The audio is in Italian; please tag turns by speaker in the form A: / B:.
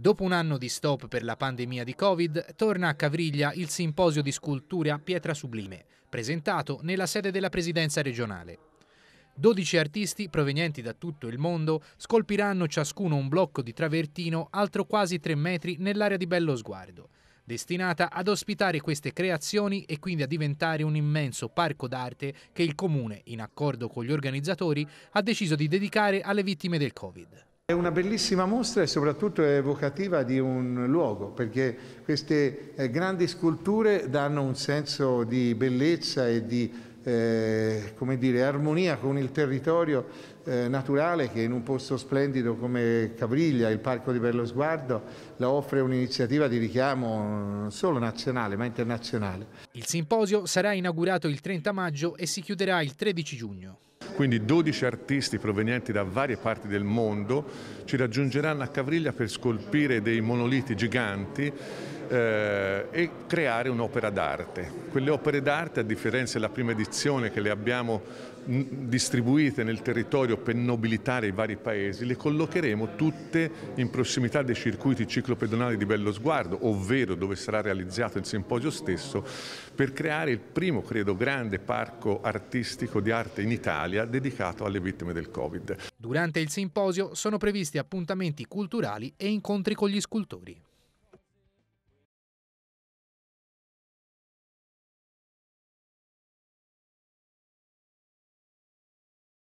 A: Dopo un anno di stop per la pandemia di Covid, torna a Cavriglia il simposio di scultura Pietra Sublime, presentato nella sede della Presidenza regionale. 12 artisti provenienti da tutto il mondo scolpiranno ciascuno un blocco di travertino altro quasi 3 metri nell'area di Bello Sguardo, destinata ad ospitare queste creazioni e quindi a diventare un immenso parco d'arte che il comune, in accordo con gli organizzatori, ha deciso di dedicare alle vittime del Covid.
B: È una bellissima mostra e soprattutto è evocativa di un luogo, perché queste eh, grandi sculture danno un senso di bellezza e di eh, dire, armonia con il territorio eh, naturale che in un posto splendido come Cavriglia, il Parco di Bello Sguardo, la offre un'iniziativa di richiamo non solo nazionale ma internazionale.
A: Il simposio sarà inaugurato il 30 maggio e si chiuderà il 13 giugno.
C: Quindi 12 artisti provenienti da varie parti del mondo ci raggiungeranno a Cavriglia per scolpire dei monoliti giganti eh, e creare un'opera d'arte. Quelle opere d'arte, a differenza della prima edizione che le abbiamo mm, distribuite nel territorio per nobilitare i vari paesi, le collocheremo tutte in prossimità dei circuiti ciclopedonali di Bello Sguardo, ovvero dove sarà realizzato il simposio stesso, per creare il primo, credo, grande parco artistico di arte in Italia dedicato alle vittime del Covid.
A: Durante il simposio sono previsti appuntamenti culturali e incontri con gli scultori.